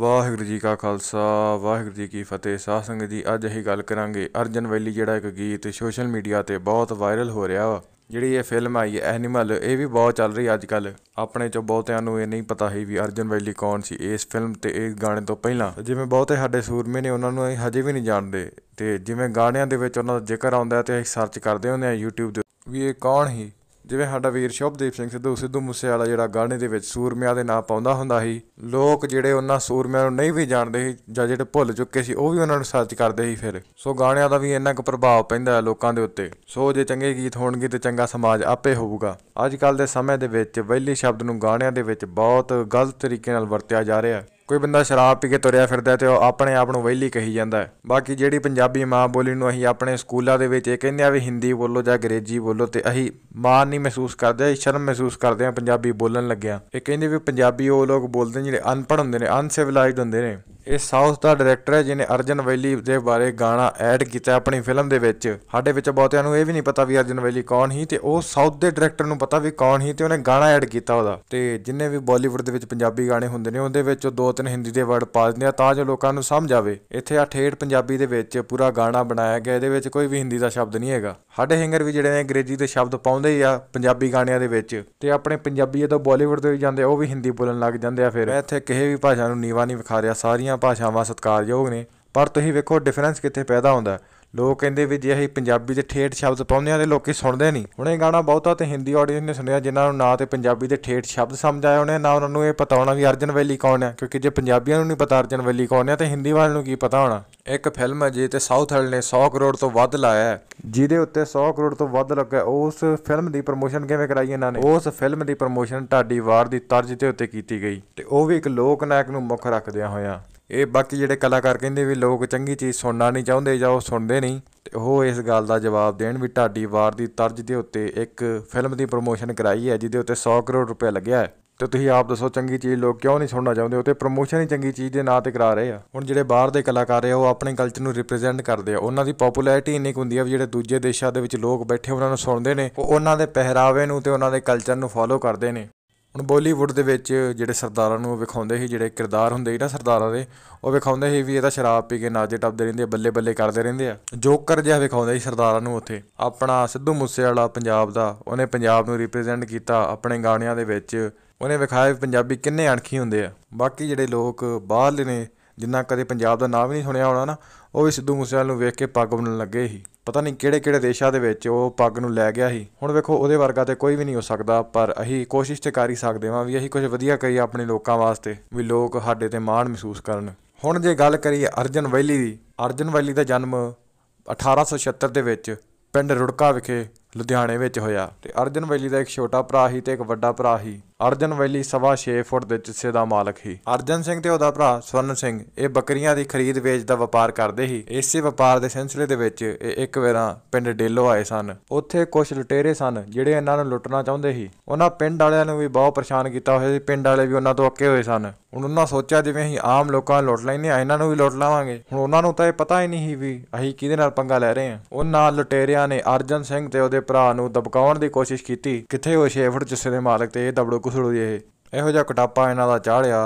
ਵਾਹਿਗੁਰੂ ਜੀ ਕਾ ਖਾਲਸਾ ਵਾਹਿਗੁਰੂ ਜੀ ਕੀ ਫਤਿਹ ਸਾਧ ਸੰਗਤ ਜੀ ਅੱਜ ਅਸੀਂ ਗੱਲ ਕਰਾਂਗੇ ਅਰਜਨ ਵੈਲੀ ਜਿਹੜਾ ਇੱਕ ਗੀਤ ਸੋਸ਼ਲ ਮੀਡੀਆ ਤੇ ਬਹੁਤ ਵਾਇਰਲ ਹੋ ਰਿਹਾ ਵਾ ਜਿਹੜੀ ਇਹ ਫਿਲਮ ਆਈ ਹੈ ਐਨੀਮਲ ਇਹ ਵੀ ਬਹੁਤ ਚੱਲ ਰਹੀ ਅੱਜ ਕੱਲ ਆਪਣੇ ਚੋਂ ਬਹੁਤਿਆਂ ਨੂੰ ਇਹ ਨਹੀਂ ਪਤਾ ਹੀ ਵੀ ਅਰਜਨ ਵੈਲੀ ਕੌਣ ਸੀ ਇਸ ਫਿਲਮ ਤੇ ਇਸ ਗਾਣੇ ਤੋਂ ਪਹਿਲਾਂ ਜਿਵੇਂ ਬਹੁਤੇ ਸਾਡੇ ਸੂਰਮੇ ਨੇ ਉਹਨਾਂ ਨੂੰ ਹਜੇ ਵੀ ਨਹੀਂ ਜਾਣਦੇ ਤੇ ਜਿਵੇਂ ਗਾਣਿਆਂ ਦੇ ਵਿੱਚ ਉਹਨਾਂ ਦਾ ਜ਼ਿਕਰ ਆਉਂਦਾ ਤੇ ਅਸੀਂ ਸਰਚ ਕਰਦੇ ਹੁੰਦੇ ਆ YouTube ਤੇ ਵੀ ਇਹ ਕੌਣ ਸੀ ਜਿਵੇਂ ਸਾਡਾ ਵੀਰ ਸ਼ਬਦੀਪ ਸਿੰਘ ਸਿੱਧੂ ਸਿੱਧੂ ਮੂਸੇਵਾਲਾ ਜਿਹੜਾ ਗਾਣੇ ਦੇ ਵਿੱਚ ਸੂਰਮਿਆਂ ਦੇ ਨਾਂ ਪਾਉਂਦਾ ਹੁੰਦਾ ਸੀ ਲੋਕ ਜਿਹੜੇ ਉਹਨਾਂ ਸੂਰਮਿਆਂ ਨੂੰ ਨਹੀਂ ਵੀ ਜਾਣਦੇ ਸੀ ਜਾਂ ਜਿਹੜੇ ਭੁੱਲ ਚੁੱਕੇ ਸੀ ਉਹ ਵੀ ਉਹਨਾਂ ਨੂੰ ਸਰਚ ਕਰਦੇ ਸੀ ਫਿਰ ਸੋ ਗਾਣਿਆਂ ਦਾ ਵੀ ਇੰਨਾ ਕੁ ਪ੍ਰਭਾਵ ਪੈਂਦਾ ਹੈ ਲੋਕਾਂ ਦੇ ਉੱਤੇ ਸੋ ਜੇ ਚੰਗੇ ਗੀਤ ਹੋਣਗੇ ਤੇ ਚੰਗਾ ਸਮਾਜ ਆਪੇ ਹੋਊਗਾ ਅੱਜ ਕੱਲ ਦੇ ਸਮੇਂ ਦੇ ਵਿੱਚ ਵੈਲੀ ਸ਼ਬਦ ਨੂੰ ਗਾਣਿਆਂ ਦੇ ਵਿੱਚ ਬਹੁਤ ਗਲਤ ਤਰੀਕੇ ਨਾਲ ਵਰਤਿਆ ਜਾ ਰਿਹਾ ਹੈ ਕੋਈ ਬੰਦਾ ਸ਼ਰਾਬ ਪੀ ਕੇ ਤੁਰਿਆ ਫਿਰਦਾ ਤੇ ਉਹ ਆਪਣੇ ਆਪ ਨੂੰ ਵਹਿਲੀ ਕਹੀ ਜਾਂਦਾ ਬਾਕੀ ਜਿਹੜੀ ਪੰਜਾਬੀ ਮਾਂ ਬੋਲੀ ਨੂੰ ਅਸੀਂ ਆਪਣੇ ਸਕੂਲਾਂ ਦੇ ਵਿੱਚ ਇਹ ਕਹਿੰਦੇ ਆ ਵੀ ਹਿੰਦੀ ਬੋਲੋ ਜਾਂ ਅੰਗਰੇਜ਼ੀ ਬੋਲੋ ਤੇ ਅਸੀਂ ਮਾਣ ਨਹੀਂ ਮਹਿਸੂਸ ਕਰਦੇ ਸ਼ਰਮ ਮਹਿਸੂਸ ਕਰਦੇ ਆ ਪੰਜਾਬੀ ਬੋਲਣ ਲੱਗਿਆ ਇਹ ਕਹਿੰਦੇ ਵੀ ਪੰਜਾਬੀ ਉਹ ਲੋਕ ਬੋਲਦੇ ਜਿਹੜੇ ਅਨਪੜ੍ਹ ਹੁੰਦੇ ਨੇ ਅਨਸਿਵਲਾਈਜ਼ਡ ਹੁੰਦੇ ਨੇ ਇਹ ਸਾਊਥ ਦਾ ਡਾਇਰੈਕਟਰ ਹੈ ਜਿਨੇ ਅਰਜਨ ਵੈਲੀ ਦੇ ਬਾਰੇ ਗਾਣਾ ਐਡ ਕੀਤਾ ਆਪਣੀ ਫਿਲਮ ਦੇ ਵਿੱਚ ਸਾਡੇ ਵਿੱਚ ਬਹੁਤਿਆਂ ਨੂੰ ਇਹ ਵੀ ਨਹੀਂ ਪਤਾ ਵੀ ਅਰਜਨ ਵੈਲੀ ਕੌਣ ਹੀ ਤੇ ਉਹ ਸਾਊਥ ਦੇ ਡਾਇਰੈਕਟਰ ਨੂੰ ਪਤਾ ਵੀ ਕੌਣ ਹੀ ਤੇ ਉਹਨੇ ਗਾਣਾ ਐਡ ਕੀਤਾ ਉਹਦਾ ਤੇ ਜਿੰਨੇ ਵੀ ਬਾਲੀਵੁੱਡ ਦੇ ਵਿੱਚ ਪੰਜਾਬੀ ਗਾਣੇ ਹੁੰਦੇ ਨੇ ਉਹਦੇ ਵਿੱਚ ਦੋ ਤਿੰਨ ਹਿੰਦੀ ਦੇ ਵਰਡ ਪਾ ਦਿੰਦੇ ਆ ਤਾਂ ਜੋ ਲੋਕਾਂ ਨੂੰ ਸਮਝ ਆਵੇ ਇੱਥੇ 88 ਪੰਜਾਬੀ ਦੇ ਵਿੱਚ ਪੂਰਾ ਗਾਣਾ ਬਣਾਇਆ ਗਿਆ ਇਹਦੇ ਵਿੱਚ ਕੋਈ ਵੀ ਹਿੰਦੀ ਦਾ ਸ਼ਬਦ ਨਹੀਂ ਹੈਗਾ ਸਾਡੇ ਹਿੰਗਰ ਵੀ ਜਿਹੜੇ ਨੇ ਅੰਗਰੇਜ਼ੀ ਦੇ ਸ਼ਬਦ ਪਾਉਂਦੇ ਆ ਪੰਜਾਬੀ ਗਾਣਿਆਂ ਦੇ ਵਿੱਚ ਤੇ ਆਪਣੇ ਪੰਜਾਬੀ ਜਦੋਂ ਬਾਲੀਵੁੱਡ ਦੇ ਜਾਂਦੇ ਉਹ ਵੀ ਹਿੰਦੀ ਬੋਲਣ ਲੱਗ ਜਾਂਦੇ ਆ ਫਿਰ ਮੈਂ ਇੱਥੇ ਕਿਸੇ ਵੀ ਭਾਸ਼ਾ ਨੂੰ ਨੀਵਾ ਨਹੀਂ ਵਿਖਾ ਰਿਹਾ ਸਾਰੀਆਂ ਸਾਰੀਆਂ ਭਾਸ਼ਾਵਾਂ ਸਤਿਕਾਰਯੋਗ ਨੇ ਪਰ ਤੁਸੀਂ ਵੇਖੋ ਡਿਫਰੈਂਸ ਕਿੱਥੇ ਪੈਦਾ ਹੁੰਦਾ ਲੋਕ ਕਹਿੰਦੇ ਵੀ ਜੇ ਅਸੀਂ ਪੰਜਾਬੀ ਦੇ ਠੇਠ ਸ਼ਬਦ ਪਾਉਂਦੇ ਆ ਤੇ ਲੋਕੀ ਸੁਣਦੇ ਨਹੀਂ ਹੁਣ ਇਹ ਗਾਣਾ ਬਹੁਤਾ ਤੇ ਹਿੰਦੀ ਆਡੀਅנס ਨੇ ਸੁਣਿਆ ਜਿਨ੍ਹਾਂ ਨੂੰ ਨਾ ਤੇ ਪੰਜਾਬੀ ਦੇ ਠੇਠ ਸ਼ਬਦ ਸਮਝ ਆਏ ਉਹਨੇ ਨਾ ਉਹਨਾਂ ਨੂੰ ਇਹ ਪਤਾ ਹੋਣਾ ਵੀ ਅਰਜਨ ਵੈਲੀ ਕੌਣ ਹੈ ਕਿਉਂਕਿ ਜੇ ਪੰਜਾਬੀਆਂ ਨੂੰ ਨਹੀਂ ਪਤਾ ਅਰਜਨ ਵੈਲੀ ਕੌਣ ਹੈ ਤੇ ਹਿੰਦੀ ਵਾਲਿਆਂ ਨੂੰ ਕੀ ਪਤਾ ਹੋਣਾ ਇੱਕ ਫਿਲਮ ਹੈ ਜੇ ਤੇ ਸਾਊਥ ਹਾਲ ਨੇ 100 ਕਰੋੜ ਤੋਂ ਵੱਧ ਲਾਇਆ ਜਿਹਦੇ ਉੱਤੇ 100 ਕਰੋੜ ਤੋਂ ਵੱਧ ਲੱਗਾ ਉਸ ਫਿਲਮ ਦੀ ਪ੍ਰੋਮੋਸ਼ਨ ਕਿਵੇਂ ਕਰਾਈ ਇਹਨਾਂ ਨੇ ਉਸ ਫਿਲਮ ਦੀ ਪ੍ਰੋਮੋਸ਼ਨ ਢਾਡੀ ਵਾਰ ਦੀ ਤਰਜ਼ ਤੇ ਉੱਤੇ ਕੀਤੀ ਗਈ ਤੇ ਉਹ ਵੀ ਇੱਕ ਲੋਕ ਨਾਇਕ ਨੂੰ ਮੁੱਖ ਰੱਖਦਿਆਂ ਹੋਇਆ ਇਹ ਬਾਕੀ ਜਿਹੜੇ ਕਲਾਕਾਰ ਕਹਿੰਦੇ ਵੀ ਲੋਕ ਚੰਗੀ ਚੀਜ਼ ਸੁਣਨਾ ਨਹੀਂ ਚਾਹੁੰਦੇ ਜਾਂ ਉਹ ਸੁਣਦੇ ਨਹੀਂ ਤੇ ਉਹ ਇਸ ਗੱਲ ਦਾ ਜਵਾਬ ਦੇਣ ਵੀ ਢਾਡੀ ਵਾਰ ਦੀ ਤਰਜ ਦੇ ਉੱਤੇ ਇੱਕ ਫਿਲਮ ਦੀ ਪ੍ਰੋਮੋਸ਼ਨ ਕਰਾਈ ਹੈ ਜਿਹਦੇ ਉੱਤੇ 100 ਕਰੋੜ ਰੁਪਏ ਲੱਗਿਆ ਹੈ ਤੇ ਤੁਸੀਂ ਆਪ ਦੱਸੋ ਚੰਗੀ ਚੀਜ਼ ਲੋਕ ਕਿਉਂ ਨਹੀਂ ਸੁਣਨਾ ਚਾਹੁੰਦੇ ਉਹ ਤੇ ਪ੍ਰੋਮੋਸ਼ਨ ਹੀ ਚੰਗੀ ਚੀਜ਼ ਦੇ ਨਾਂ ਤੇ ਕਰਾ ਰਹੇ ਆ ਹੁਣ ਜਿਹੜੇ ਬਾਹਰ ਦੇ ਕਲਾਕਾਰ ਆ ਉਹ ਆਪਣੇ ਕਲਚਰ ਨੂੰ ਰਿਪਰੈਜ਼ੈਂਟ ਕਰਦੇ ਆ ਉਹਨਾਂ ਦੀ ਪਪੂਲੈਰਿਟੀ ਇੰਨੀ ਹੁੰਦੀ ਆ ਵੀ ਜਿਹੜੇ ਦੂਜੇ ਦੇਸ਼ਾਂ ਦੇ ਵਿੱਚ ਲੋਕ ਬੈਠੇ ਉਹਨਾਂ ਨੂੰ ਸੁਣਦੇ ਨੇ ਉਹ ਉਹਨਾਂ ਦੇ ਪਹਿਰਾਵੇ ਨੂੰ ਤੇ ਉਹਨਾਂ ਦੇ ਕਲਚਰ ਨੂੰ ਫੋਲੋ ਕਰਦੇ ਨੇ ਹੁਣ ਬੋਲੀਵੁੱਡ ਦੇ ਵਿੱਚ ਜਿਹੜੇ ਸਰਦਾਰਾਂ ਨੂੰ ਵਿਖਾਉਂਦੇ ਸੀ ਜਿਹੜੇ ਕਿਰਦਾਰ ਹੁੰਦੇ ਸੀ ਨਾ ਸਰਦਾਰਾਂ ਦੇ ਉਹ ਵਿਖਾਉਂਦੇ ਸੀ ਵੀ ਇਹ ਤਾਂ ਸ਼ਰਾਬ ਪੀ ਕੇ ਨਾਜੇ ਟੱਪਦੇ ਰਹਿੰਦੇ ਬੱਲੇ ਬੱਲੇ ਕਰਦੇ ਰਹਿੰਦੇ ਆ ਜੋਕਰ ਜਿਹਾ ਵਿਖਾਉਂਦੇ ਸੀ ਸਰਦਾਰਾਂ ਨੂੰ ਉੱਥੇ ਆਪਣਾ ਸਿੱਧੂ ਮੂਸੇ ਵਾਲਾ ਪੰਜਾਬ ਦਾ ਉਹਨੇ ਪੰਜਾਬ ਨੂੰ ਰਿਪਰੈਜ਼ੈਂਟ ਕੀਤਾ ਆਪਣੇ ਗਾਣਿਆਂ ਦੇ ਵਿੱਚ ਉਹਨੇ ਵਿਖਾਇਆ ਪੰਜਾਬੀ ਕਿੰਨੇ ਅਣਖੀ ਹੁੰਦੇ ਆ ਬਾਕੀ ਜਿਹੜੇ ਲੋਕ ਬਾਹਰਲੇ ਨੇ ਜਿੰਨਾ ਕਦੇ ਪੰਜਾਬ ਦਾ ਨਾਮ ਵੀ ਨਹੀਂ ਸੁਣਿਆ ਹੋਣਾ ਨਾ ਉਹ ਵੀ ਸਿੱਧੂ ਮੂਸੇਵਾਲ ਨੂੰ ਵੇਖ ਕੇ ਪੱਗ ਬੰਨਣ ਲੱਗੇ ਸੀ ਪਤਾ ਨਹੀਂ ਕਿਹੜੇ-ਕਿਹੜੇ ਦੇਸ਼ਾਂ ਦੇ ਵਿੱਚ ਉਹ ਪੱਗ ਨੂੰ ਲੈ ਗਿਆ ਸੀ ਹੁਣ ਵੇਖੋ ਉਹਦੇ ਵਰਗਾ ਤੇ ਕੋਈ ਵੀ ਨਹੀਂ ਹੋ ਸਕਦਾ ਪਰ ਅਸੀਂ ਕੋਸ਼ਿਸ਼ ਤੇ ਕਰ ਹੀ ਸਕਦੇ ਹਾਂ ਵੀ ਅਸੀਂ ਕੁਝ ਵਧੀਆ ਕਰੀਏ ਆਪਣੇ ਲੋਕਾਂ ਵਾਸਤੇ ਵੀ ਲੋਕ ਸਾਡੇ ਤੇ ਮਾਣ ਮਹਿਸੂਸ ਕਰਨ ਹੁਣ ਜੇ ਗੱਲ ਕਰੀਏ ਅਰਜਨ ਵੈਲੀ ਦੀ ਅਰਜਨ ਵੈਲੀ ਦਾ ਜਨਮ 1876 ਦੇ ਵਿੱਚ ਪਿੰਡ ਰੁੜਕਾ ਵਿਖੇ ਲੁਧਿਆਣੇ ਵਿੱਚ ਹੋਇਆ ਤੇ ਅਰਜਨ ਵੈਲੀ ਦਾ ਇੱਕ ਛੋਟਾ ਭਰਾ ਹੀ ਤੇ ਇੱਕ ਵੱਡਾ ਭਰਾ ਹੀ ਅਰਜਨ ਵੈਲੀ ਸਵਾ 6 ਫੁੱਟ ਦੇ ਚਿੱਸੇ ਦਾ ਮਾਲਕ ਹੀ ਅਰਜਨ ਸਿੰਘ ਤੇ ਉਹਦਾ ਭਰਾ ਸਵਰਨ ਸਿੰਘ ਇਹ ਬੱਕਰੀਆਂ ਦੀ ਖਰੀਦ ਵੇਚ ਦਾ ਵਪਾਰ ਕਰਦੇ ਹੀ ਇਸੇ ਵਪਾਰ ਦੇ ਸਿਲਸਿਲੇ ਦੇ ਵਿੱਚ ਇਹ ਇੱਕ ਵਾਰਾਂ ਪਿੰਡ ਡੇਲੋ ਆਏ ਸਨ ਉੱਥੇ ਕੁਝ ਲੁਟੇਰੇ ਸਨ ਜਿਹੜੇ ਇਹਨਾਂ ਨੂੰ ਲੁੱਟਣਾ ਚਾਹੁੰਦੇ ਸੀ ਉਹਨਾਂ ਪਿੰਡ ਵਾਲਿਆਂ ਨੂੰ ਵੀ ਬਹੁਤ ਪਰੇਸ਼ਾਨ ਕੀਤਾ ਹੋਇਆ ਸੀ ਪਿੰਡ ਵਾਲੇ ਵੀ ਉਹਨਾਂ ਤੋਂ ਅੱਕੇ ਹੋਏ ਸਨ ਹੁਣ ਉਹਨਾਂ ਸੋਚਿਆ ਜਿਵੇਂ ਅਸੀਂ ਆਮ ਲੋਕਾਂ ਨੂੰ ਲੁੱਟ ਲੈਨੇ ਆ ਇਹਨਾਂ ਨੂੰ ਵੀ ਲੁੱਟ ਲਾਵਾਂਗੇ ਹੁਣ ਉਹਨਾਂ ਨੂੰ ਤਾਂ ਇਹ ਪਤਾ ਹੀ ਨਹੀਂ ਸੀ ਵੀ ਅਸੀਂ ਕਿਹਦੇ ਨਾਲ ਪੰਗਾ ਲੈ ਰਹੇ ਹਾਂ ਉਹਨਾਂ ਲੁਟੇਰਿਆਂ ਨੇ ਅਰਜਨ ਸਿੰਘ ਤੇ ਉਹਦੇ ਭਰਾ ਨੂੰ ਦਬਕਾਉਣ ਦੀ ਕੋਸ਼ਿਸ਼ ਕੀਤੀ ਕਿੱਥੇ ਉਹ 6 ਫੁੱਟ ਦੇ ਮਾਲਕ ਤੇ ਇਹ ਦਬੜੋ ਕੁਸੜੂ ਇਹ ਇਹੋ ਜਿਹਾ ਕਟਾਪਾ ਇਹਨਾਂ ਦਾ ਚਾੜਿਆ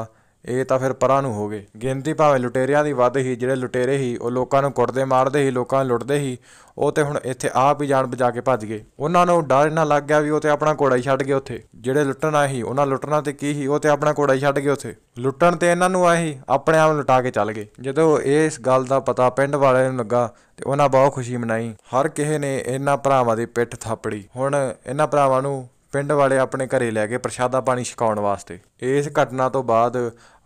ਇਹ ਤਾਂ ਫਿਰ ਪਰਾਂ ਨੂੰ ਹੋ ਗਏ ਗਿਣਤੀ ਭਾਵੇਂ ਲੁਟੇਰਿਆਂ ਦੀ ਵੱਧ ਹੀ ਜਿਹੜੇ ਲੁਟੇਰੇ ਹੀ ਉਹ ਲੋਕਾਂ ਨੂੰ ਕੁੱਟਦੇ ਮਾਰਦੇ ਹੀ ਲੋਕਾਂ ਨੂੰ ਲੁੱਟਦੇ ਹੀ ਉਹ ਤੇ ਹੁਣ ਇੱਥੇ ਆਪ ਹੀ ਜਾਣ ਬਚਾ ਕੇ ਭੱਜ ਗਏ ਉਹਨਾਂ ਨੂੰ ਡਰ ਨਾ ਲੱਗ ਗਿਆ ਵੀ ਉਹ ਤੇ ਆਪਣਾ ਘੋੜਾ ਹੀ ਛੱਡ ਗਏ ਉੱਥੇ ਜਿਹੜੇ ਲੁੱਟਣ ਆਏ ਸੀ ਉਹਨਾਂ ਲੁੱਟਣਾ ਤੇ ਕੀ ਹੀ ਉਹ ਤੇ ਆਪਣਾ ਘੋੜਾ ਹੀ ਛੱਡ ਗਏ ਉੱਥੇ ਲੁੱਟਣ ਤੇ ਇਹਨਾਂ ਨੂੰ ਆਏ ਸੀ ਆਪਣੇ ਆਪ ਲੁਟਾ ਕੇ ਚੱਲ ਗਏ ਜਦੋਂ ਇਸ ਗੱਲ ਦਾ ਪਤਾ ਪਿੰਡ ਵਾਲਿਆਂ ਨੂੰ ਲੱਗਾ ਤੇ ਉਹਨਾਂ ਬਹੁਤ ਖੁਸ਼ੀ ਮਨਾਈ ਹਰ ਕਿਸੇ ਨੇ ਇਹਨਾਂ ਭਰਾਵਾਂ ਦੀ ਪਿੱਠ ਥਾਪੜੀ ਹੁਣ ਇਹਨਾਂ ਭਰਾਵਾਂ ਨੂੰ ਪਿੰਡ ਵਾਲੇ ਆਪਣੇ ਘਰੇ ਲੈ ਕੇ ਪ੍ਰਸ਼ਾਦਾ ਪਾਣੀ ਛਕਾਉਣ ਵਾਸਤੇ ਇਸ ਘਟਨਾ ਤੋਂ ਬਾਅਦ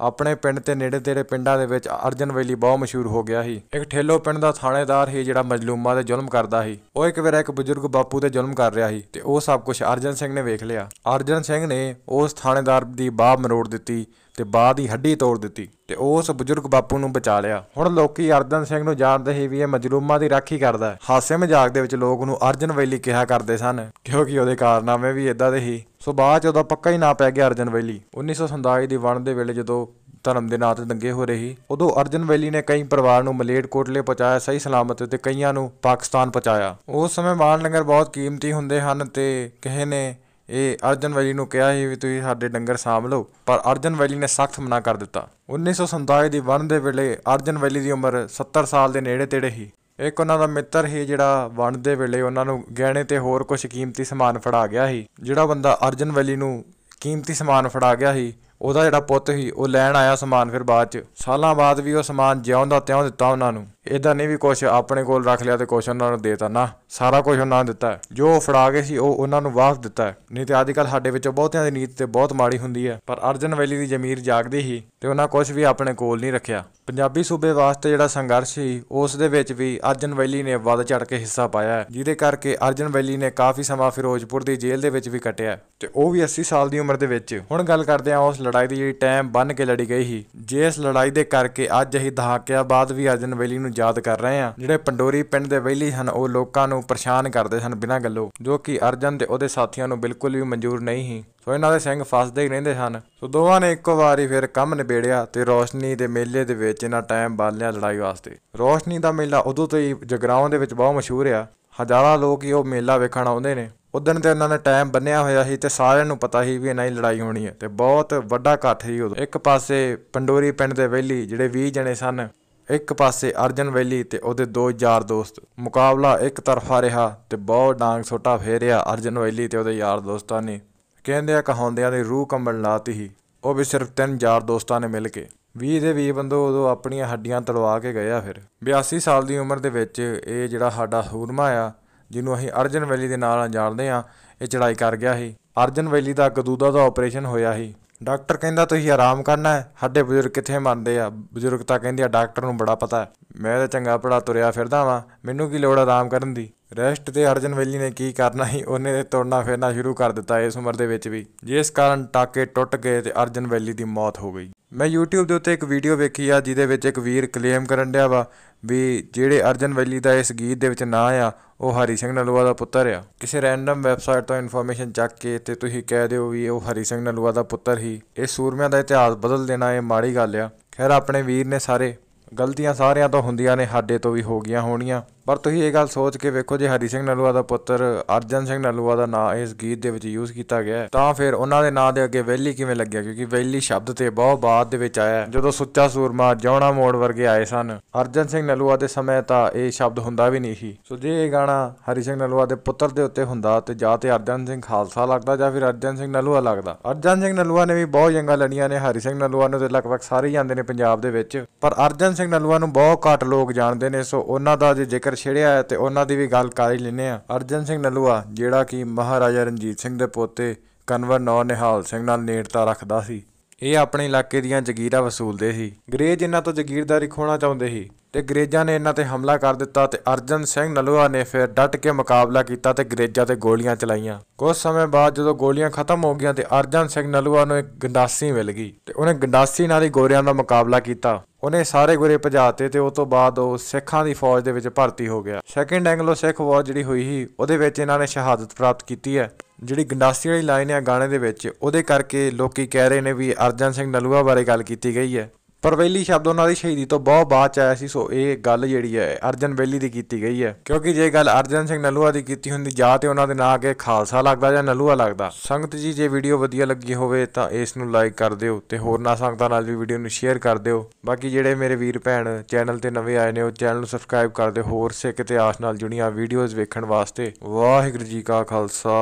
ਆਪਣੇ ਪਿੰਡ ਤੇ ਨੇੜੇ ਤੇੜੇ ਪਿੰਡਾਂ ਦੇ ਵਿੱਚ ਅਰਜਨ ਵੇਲੀ ਬਹੁਤ ਮਸ਼ਹੂਰ ਹੋ ਗਿਆ ਸੀ ਇੱਕ ਠੇਲੋ ਪਿੰਡ ਦਾ ਥਾਣੇਦਾਰ ਸੀ ਜਿਹੜਾ ਮਜਲੂਮਾਂ ਤੇ ਜ਼ੁਲਮ ਕਰਦਾ ਸੀ ਉਹ ਇੱਕ ਵਾਰ ਇੱਕ ਬਜ਼ੁਰਗ ਬਾਪੂ ਤੇ ਜ਼ੁਲਮ ਕਰ ਰਿਹਾ ਸੀ ਤੇ ਉਹ ਸਭ ਕੁਝ ਅਰਜਨ ਸਿੰਘ ਨੇ ਵੇਖ ਲਿਆ ਅਰਜਨ ਸਿੰਘ ਨੇ ਉਸ ਥਾਣੇਦਾਰ ਦੀ ਬਾਹ ਮਰੋੜ ਦਿੱਤੀ ਤੇ ਬਾਹ ਦੀ ਹੱਡੀ ਤੋੜ ਦਿੱਤੀ ਤੇ ਉਸ ਬਜ਼ੁਰਗ ਬਾਪੂ ਨੂੰ ਬਚਾ ਲਿਆ ਹੁਣ ਲੋਕੀ ਅਰਜਨ ਸਿੰਘ ਨੂੰ ਜਾਣਦੇ ਸੀ ਵੀ ਇਹ ਮਜਲੂਮਾਂ ਦੀ ਰਾਖੀ ਕਰਦਾ ਹੈ ਹਾਸੇ ਮਜ਼ਾਕ ਦੇ ਵਿੱਚ ਲੋਕ ਨੂੰ ਅਰਜਨ ਵੈਲੀ ਕਿਹਾ ਕਰਦੇ ਸਨ ਕਿਉਂਕਿ ਉਹਦੇ ਕਾਰਨਾਮੇ ਵੀ ਇਦਾਂ ਦੇ ਸੀ ਸੋ ਬਾਅਦ ਚ ਉਹਦਾ ਪੱਕਾ ਹੀ ਨਾਂ ਪੈ ਗਿਆ ਅਰਜਨ ਵੈਲੀ 1947 ਦੀ ਵਣ ਦੇ ਵੇਲੇ ਜਦੋਂ ਧਰਮ ਦੇ ਨਾਂ ਤੇ ਦੰਗੇ ਹੋ ਰਹੀ ਉਦੋਂ ਅਰਜਨ ਵੈਲੀ ਨੇ ਕਈ ਪਰਿਵਾਰ ਨੂੰ ਕੋਟਲੇ ਪਹੁੰਚਾਇਆ ਸਹੀ ਸਲਾਮਤ ਤੇ ਕਈਆਂ ਨੂੰ ਪਾਕਿਸਤਾਨ ਪਹੁੰਚਾਇਆ ਉਸ ਸਮੇਂ ਮਾਲ ਲੰਗਰ ਬਹੁਤ ਕੀਮਤੀ ਹੁੰਦੇ ਹਨ ਤੇ ਕਿਸੇ ਨੇ ਇਹ ਅਰਜਨ ਵੈਲੀ ਨੂੰ ਕਿਹਾ ਸੀ ਵੀ ਤੁਸੀਂ ਸਾਡੇ ਡੰਗਰ ਸਾਂਭ ਲਓ ਪਰ ਅਰਜਨ ਵੈਲੀ ਨੇ ਸਖਤ ਮਨਾ ਕਰ ਦਿੱਤਾ 1947 ਦੀ ਵਣ ਦੇ ਵੇਲੇ ਅਰਜਨ ਵੈਲੀ ਦੀ ਉਮਰ 70 ਸਾਲ ਦੇ ਨੇੜੇ ਤੇੜੇ ਹੀ ਇੱਕ ਉਹਨਾਂ ਦਾ ਮਿੱਤਰ ਹੀ ਜਿਹੜਾ ਵਣ ਦੇ ਵੇਲੇ ਉਹਨਾਂ ਨੂੰ ਗਹਿਣੇ ਤੇ ਹੋਰ ਕੁਝ ਕੀਮਤੀ ਸਮਾਨ ਫੜਾ ਗਿਆ ਸੀ ਜਿਹੜਾ ਬੰਦਾ ਅਰਜਨ ਵੈਲੀ ਨੂੰ ਕੀਮਤੀ ਸਮਾਨ ਫੜਾ ਗਿਆ ਸੀ ਉਹਦਾ ਜਿਹੜਾ ਪੁੱਤ ਸੀ ਉਹ ਲੈਣ ਆਇਆ ਸਮਾਨ ਫਿਰ ਬਾਅਦ ਚ ਸਾਲਾਂ ਬਾਅਦ ਵੀ ਉਹ ਸਮਾਨ ਜਿਉਂਦਾ ਤਿਉਂ ਦਿੱਤਾ ਉਹਨਾਂ ਨੂੰ ਇਦਾਂ ਨਹੀਂ ਵੀ ਕੁਝ ਆਪਣੇ ਕੋਲ ਰੱਖ ਲਿਆ ਤੇ ਕੁਝ ਉਹਨਾਂ ਨੂੰ ਦੇਤਾ ਨਾ ਸਾਰਾ ਕੁਝ ਉਹਨਾਂ ਨੂੰ ਦਿੱਤਾ ਜੋ ਫੜਾ ਕੇ ਸੀ ਉਹ ਉਹਨਾਂ ਨੂੰ ਵਾਪਸ ਦਿੱਤਾ ਨਹੀਂ ਤੇ ਅੱਜਕੱਲ ਸਾਡੇ ਵਿੱਚੋਂ ਬਹੁਤਿਆਂ ਦੀ ਨੀਤ ਤੇ ਬਹੁਤ ਮਾੜੀ ਹੁੰਦੀ ਹੈ ਪਰ ਅਰਜਨ ਵੈਲੀ ਦੀ ਜ਼ਮੀਰ ਜਾਗਦੀ ਸੀ ਤੇ ਉਹਨਾਂ ਕੁਝ ਵੀ ਆਪਣੇ ਕੋਲ ਨਹੀਂ ਰੱਖਿਆ ਪੰਜਾਬੀ ਸੂਬੇ ਵਾਸਤੇ ਜਿਹੜਾ ਸੰਘਰਸ਼ ਸੀ ਉਸ ਦੇ ਵਿੱਚ ਵੀ ਅਰਜਨ ਵੈਲੀ ਨੇ ਵੱਧ ਚੜ ਕੇ ਹਿੱਸਾ ਪਾਇਆ ਜਿਹਦੇ ਕਰਕੇ ਅਰਜਨ ਵੈਲੀ ਨੇ ਕਾਫੀ ਸਮਾਂ ਫਿਰੋਜ਼ਪੁਰ ਦੀ ਜੇਲ੍ਹ ਦੇ ਵਿੱਚ ਵੀ ਕੱਟਿਆ ਤੇ ਉਹ ਵੀ 80 ਸਾਲ ਦੀ ਉਮਰ ਦੇ ਵਿੱਚ ਹੁਣ ਗੱਲ ਕਰਦੇ ਆ ਉਸ ਲੜਾਈ ਦੀ ਜਿਹੜੀ ਟਾਈਮ ਬੰਨ ਕੇ ਲੜੀ ਗਈ ਸੀ ਜਿਸ ਲੜਾਈ ਦੇ ਕਰਕੇ ਅੱਜ ਹੀ ਦਹਾਕਿਆਂ ਬਾਅਦ ਵੀ ਅਰਜਨ ਵੈਲੀ ਨੂੰ ਯਾਦ ਕਰ ਰਹੇ ਹਾਂ ਜਿਹੜੇ ਪੰਡੋਰੀ ਪਿੰਡ ਦੇ ਵਹਿਲੀ ਹਨ ਉਹ ਲੋਕਾਂ ਨੂੰ ਪਰੇਸ਼ਾਨ ਕਰਦੇ ਸਨ ਬਿਨਾਂ ਗੱਲੋ ਜੋ ਕਿ ਅਰਜਨ ਤੇ ਉਹਦੇ ਸਾਥੀਆਂ ਨੂੰ ਬਿਲਕੁਲ ਵੀ ਮਨਜ਼ੂਰ ਨਹੀਂ ਸੀ ਸੋ ਇਹਨਾਂ ਦੇ ਸਿੰਘ ਫਸਦੇ ਹੀ ਰਹਿੰਦੇ ਹਨ ਸੋ ਦੋਵਾਂ ਨੇ ਇੱਕੋ ਵਾਰੀ ਫਿਰ ਕੰਮ ਨਿਬੇੜਿਆ ਤੇ ਰੋਸ਼ਨੀ ਦੇ ਮੇਲੇ ਦੇ ਵਿੱਚ ਇਹਨਾਂ ਟਾਈਮ ਬਾਲਿਆ ਲੜਾਈ ਵਾਸਤੇ ਰੋਸ਼ਨੀ ਦਾ ਮੇਲਾ ਉਦੋਂ ਤੋਂ ਹੀ ਜਗਰਾਉਂ ਦੇ ਵਿੱਚ ਬਹੁਤ ਮਸ਼ਹੂਰ ਆ ਹਜ਼ਾਰਾਂ ਲੋਕ ਹੀ ਉਹ ਮੇਲਾ ਵੇਖਣ ਆਉਂਦੇ ਨੇ ਉਦਣ ਤੇ ਉਹਨਾਂ ਨੇ ਟਾਈਮ ਬੰਨਿਆ ਹੋਇਆ ਸੀ ਤੇ ਸਾਰਿਆਂ ਨੂੰ ਪਤਾ ਸੀ ਵੀ ਇਹਨਾਂ ਦੀ ਲੜਾਈ ਹੋਣੀ ਹੈ ਤੇ ਬਹੁਤ ਵੱਡਾ ਇਕੱਠ ਸੀ ਉਦੋਂ ਇੱਕ ਪਾਸੇ ਪੰਡੋਰੀ ਪਿੰਡ ਦੇ ਵਹਿਲੀ ਜਿਹੜੇ 20 ਜਣੇ ਸਨ ਇੱਕ ਪਾਸੇ ਅਰਜਨ ਵੈਲੀ ਤੇ ਉਹਦੇ ਦੋ ਯਾਰ ਦੋਸਤ ਮੁਕਾਬਲਾ ਇੱਕ ਤਰਫਾ ਰਿਹਾ ਤੇ ਬਹੁਤ ਡਾਂਗ ਛੋਟਾ ਫੇਰਿਆ ਅਰਜਨ ਵੈਲੀ ਤੇ ਉਹਦੇ ਯਾਰ ਦੋਸਤਾਂ ਨੇ ਕਹਿੰਦੇ ਆ ਕਹਾਉਂਦਿਆਂ ਦੀ ਰੂਹ ਕੰਬਣ ਲਾਤੀ ਹੀ ਉਹ ਵੀ ਸਿਰਫ ਤਿੰਨ ਯਾਰ ਦੋਸਤਾਂ ਨੇ ਮਿਲ ਕੇ 20 ਦੇ 20 ਬੰਦੋ ਉਦੋਂ ਆਪਣੀਆਂ ਹੱਡੀਆਂ ਤਲਵਾ ਕੇ ਗਏ ਆ ਫਿਰ 82 ਸਾਲ ਦੀ ਉਮਰ ਦੇ ਵਿੱਚ ਇਹ ਜਿਹੜਾ ਸਾਡਾ ਹੂਰਮਾ ਆ ਜਿਹਨੂੰ ਅਸੀਂ ਅਰਜਨ ਵੈਲੀ ਦੇ ਨਾਲ ਜਾਣਦੇ ਆ ਇਹ ਚੜਾਈ ਕਰ ਗਿਆ ਸੀ ਅਰਜਨ ਵੈਲੀ ਦਾ ਗਦੂਦਾ ਦਾ ਆਪਰੇਸ਼ਨ ਹੋਇਆ ਸੀ ਡਾਕਟਰ ਕਹਿੰਦਾ ਤੁਸੀਂ ਆਰਾਮ ਕਰਨਾ ਹੈ ਸਾਡੇ ਬਜ਼ੁਰਗ ਕਿੱਥੇ ਮੰਨਦੇ ਆ ਬਜ਼ੁਰਗ ਤਾਂ ਕਹਿੰਦੇ ਆ ਡਾਕਟਰ ਨੂੰ ਬੜਾ ਪਤਾ ਮੈਂ ਤਾਂ ਚੰਗਾ ਪੜਾ ਤੁਰਿਆ ਫਿਰਦਾ ਵਾਂ ਮੈਨੂੰ ਕੀ ਲੋੜ ਆਰਾਮ ਕਰਨ ਦੀ ਰੈਸਟ ਤੇ ਅਰਜਨ ਵੈਲੀ ਨੇ ਕੀ ਕਰਨਾ ਸੀ ਉਹਨੇ ਤੇ ਤੁਰਨਾ ਫਿਰਨਾ ਸ਼ੁਰੂ ਕਰ ਦਿੱਤਾ ਇਸ ਉਮਰ ਦੇ ਵਿੱਚ ਵੀ ਜਿਸ ਕਾਰਨ ਟਾਕੇ ਟੁੱਟ ਗਏ ਤੇ ਅਰਜਨ ਵੈਲੀ ਦੀ ਮੌਤ ਹੋ ਗਈ ਮੈਂ YouTube ਦੇ ਉੱਤੇ ਇੱਕ ਵੀਡੀਓ ਵੇਖੀ ਆ ਜਿਹਦੇ ਵਿੱਚ ਇੱਕ ਵੀਰ ਕਲੇਮ ਕਰਨ ਡਿਆ ਵਾ ਵੀ ਜਿਹੜੇ ਅਰਜਨ ਵੈਲੀ ਦਾ ਇਸ ਗੀਤ ਦੇ ਵਿੱਚ ਨਾਂ ਆ ਉਹ ਹਰੀ ਸਿੰਘ ਨਲੂਆ ਦਾ ਪੁੱਤਰ ਆ ਕਿਸੇ ਰੈਂਡਮ ਵੈਬਸਾਈਟ ਤੋਂ ਇਨਫੋਰਮੇਸ਼ਨ ਚੱਕ ਕੇ ਤੇ ਤੁਸੀਂ ਕਹਿ ਦਿਓ ਵੀ ਉਹ ਹਰੀ ਸਿੰਘ ਨਲੂਆ ਦਾ ਪੁੱਤਰ ਹੀ ਇਹ ਸੂਰਮਿਆਂ ਦਾ ਇਤਿਹਾਸ ਬਦਲ ਦੇਣਾ ਇਹ ਮਾੜੀ ਗੱਲ ਆ ਖੈਰ ਆਪਣੇ ਵੀਰ ਨੇ ਸਾਰੇ ਗਲਤੀਆਂ ਸਾਰਿਆਂ ਤੋਂ ਹੁੰਦੀਆਂ ਨੇ ਸਾਡੇ ਤੋਂ ਵੀ ਹੋ ਗਈਆਂ ਹੋਣੀਆਂ ਪਰ ਤੁਸੀਂ ਇਹ ਗੱਲ ਸੋਚ ਕੇ ਵੇਖੋ ਜੇ ਹਰੀ ਸਿੰਘ ਨਲੂਆ ਦਾ ਪੁੱਤਰ ਅਰਜਨ ਸਿੰਘ ਨਲੂਆ ਦਾ ਨਾਂ ਇਸ ਗੀਤ ਦੇ ਵਿੱਚ ਯੂਜ਼ ਕੀਤਾ ਗਿਆ ਤਾਂ ਫਿਰ ਉਹਨਾਂ ਦੇ ਨਾਂ ਦੇ ਅੱਗੇ ਵੈਲੀ ਕਿਵੇਂ ਲੱਗਿਆ ਕਿਉਂਕਿ ਵੈਲੀ ਸ਼ਬਦ ਤੇ ਬਹੁਤ ਬਾਅਦ ਦੇ ਵਿੱਚ ਆਇਆ ਜਦੋਂ ਸੁੱਚਾ ਸੂਰਮਾ ਜੌਣਾ ਮੋੜ ਵਰਗੇ ਆਏ ਸਨ ਅਰਜਨ ਸਿੰਘ ਨਲੂਆ ਦੇ ਸਮੇਂ ਤਾਂ ਇਹ ਸ਼ਬਦ ਹੁੰਦਾ ਵੀ ਨਹੀਂ ਸੀ ਸੋ ਜੇ ਇਹ ਗਾਣਾ ਹਰੀ ਸਿੰਘ ਨਲੂਆ ਦੇ ਪੁੱਤਰ ਦੇ ਉੱਤੇ ਹੁੰਦਾ ਤੇ ਜਾਂ ਤੇ ਅਰਜਨ ਸਿੰਘ ਖਾਲਸਾ ਲੱਗਦਾ ਜਾਂ ਫਿਰ ਅਰਜਨ ਸਿੰਘ ਨਲੂਆ ਲੱਗਦਾ ਅਰਜਨ ਸਿੰਘ ਨਲੂਆ ਨੇ ਵੀ ਬਹੁਤ ਜੰਗਾਂ ਲੜੀਆਂ ਨੇ ਹਰੀ ਸਿੰਘ ਨਲੂਆ ਨੂੰ ਤੇ ਲਗਭਗ ਸਾਰੇ ਹੀ ਜਾਂਦੇ ਨੇ ਪੰਜਾਬ ਦੇ ਵਿੱਚ ਪਰ ਅਰਜਨ ਸਿੰਘ ਨਲੂਆ ਨੂੰ ਬਹੁਤ ਘੱਟ ਲੋਕ ਜਾਣਦੇ ਨੇ ਸੋ ਉਹਨਾਂ ਦਾ ਜੇ ਜ਼ਿਕਰ ਛੜਿਆ ਤੇ ਉਹਨਾਂ ਦੀ ਵੀ ਗੱਲ ਕਰ ਹੀ ਲੈਨੇ ਆ ਅਰਜਨ ਸਿੰਘ ਨਲੂਆ ਜਿਹੜਾ ਕਿ ਮਹਾਰਾਜਾ ਰਣਜੀਤ ਸਿੰਘ ਦੇ ਪੋਤੇ ਕਨਵਰ ਨੌ ਨਿਹਾਲ ਸਿੰਘ ਨਾਲ ਨੇੜਤਾ ਰੱਖਦਾ ਸੀ ਇਹ ਆਪਣੇ ਇਲਾਕੇ ਦੀਆਂ ਜ਼ਗੀਰਾਂ ਵਸੂਲਦੇ ਸੀ ਗਰੇਜ ਇਹਨਾਂ ਤੋਂ ਜ਼ਗੀਰਦਾਰੀ ਖੋਣਾ ਚਾਹੁੰਦੇ ਸੀ ਤੇ ਗਰੇਜਾਂ ਨੇ ਇਹਨਾਂ ਤੇ ਹਮਲਾ ਕਰ ਦਿੱਤਾ ਤੇ ਅਰਜਨ ਸਿੰਘ ਨਲੂਆ ਨੇ ਫਿਰ ਡਟ ਕੇ ਮੁਕਾਬਲਾ ਕੀਤਾ ਤੇ ਗਰੇਜਾਂ ਤੇ ਗੋਲੀਆਂ ਚਲਾਈਆਂ ਕੁਝ ਸਮੇਂ ਬਾਅਦ ਜਦੋਂ ਗੋਲੀਆਂ ਖਤਮ ਹੋ ਗਈਆਂ ਤੇ ਅਰਜਨ ਸਿੰਘ ਨਲੂਆ ਨੂੰ ਇੱਕ ਗੰਡਾਸੀ ਮਿਲ ਗਈ ਤੇ ਉਹਨੇ ਗੰਡਾਸੀ ਨਾਲ ਹੀ ਗੋਰਿਆਂ ਦਾ ਮੁਕਾਬਲਾ ਕੀਤਾ ਉਹਨੇ ਸਾਰੇ ਗੁਰੇ ਭਜਾਤੇ ਤੇ ਉਸ ਤੋਂ ਬਾਅਦ ਉਹ ਸਿੱਖਾਂ ਦੀ ਫੌਜ ਦੇ ਵਿੱਚ ਭਰਤੀ ਹੋ ਗਿਆ ਸੈਕੰਡ ਐਂਗਲੋ ਸਿੱਖ ਵਾਰ ਜਿਹੜੀ ਹੋਈ ਸੀ ਉਹਦੇ ਵਿੱਚ ਇਹਨਾਂ ਨੇ ਸ਼ਹਾਦਤ ਪ੍ਰਾਪਤ ਕੀਤੀ ਹੈ ਜਿਹੜੀ ਗੰਡਾਸੀ ਵਾਲੀ ਲਾਈਨ ਹੈ ਗਾਣੇ ਦੇ ਵਿੱਚ ਉਹਦੇ ਕਰਕੇ ਲੋਕੀ ਕਹਿ ਰਹੇ ਨੇ ਵੀ ਅਰਜਨ ਸਿੰਘ ਨਲੂਆ ਬਾਰੇ ਗੱਲ ਕੀਤੀ ਗਈ ਹੈ ਪਰ ਵੈਲੀ ਸ਼ਬਦ ਉਹਨਾਂ ਦੀ ਸ਼ਹੀਦੀ ਤੋਂ ਬਹੁਤ ਬਾਅਦ ਚ ਆਇਆ ਸੀ ਸੋ ਇਹ ਗੱਲ ਜਿਹੜੀ ਹੈ ਅਰਜਨ ਵੈਲੀ ਦੀ ਕੀਤੀ ਗਈ ਹੈ ਕਿਉਂਕਿ ਜੇ ਗੱਲ ਅਰਜਨ ਸਿੰਘ ਨਲੂਆ ਦੀ ਕੀਤੀ ਹੁੰਦੀ ਜਾਂ ਤੇ ਉਹਨਾਂ ਦੇ ਨਾਂ ਅਗੇ ਖਾਲਸਾ ਲੱਗਦਾ ਜਾਂ ਨਲੂਆ ਲੱਗਦਾ ਸੰਗਤ ਜੀ ਜੇ ਵੀਡੀਓ ਵਧੀਆ ਲੱਗੀ ਹੋਵੇ ਤਾਂ ਇਸ ਨੂੰ ਲਾਈਕ ਕਰ ਦਿਓ ਤੇ ਹੋਰ ਨਾ ਸੰਗਤਾਂ ਨਾਲ ਵੀ ਵੀਡੀਓ ਨੂੰ ਸ਼ੇਅਰ ਕਰ ਦਿਓ ਬਾਕੀ ਜਿਹੜੇ ਮੇਰੇ ਵੀਰ ਭੈਣ ਚੈਨਲ ਤੇ ਨਵੇਂ ਆਏ ਨੇ ਉਹ ਚੈਨਲ ਨੂੰ ਸਬਸਕ੍ਰਾਈਬ ਕਰ ਦਿਓ ਹੋਰ ਸਿੱਖ ਇਤਿਹਾਸ ਨਾਲ ਜੁੜੀਆਂ ਵੀਡੀਓਜ਼ ਵੇਖਣ ਵਾਸਤੇ ਵਾਹਿਗੁਰੂ ਜੀ ਕਾ ਖਾਲਸਾ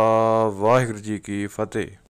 ਵਾਹਿਗੁਰੂ ਜੀ ਕੀ ਫਤਿਹ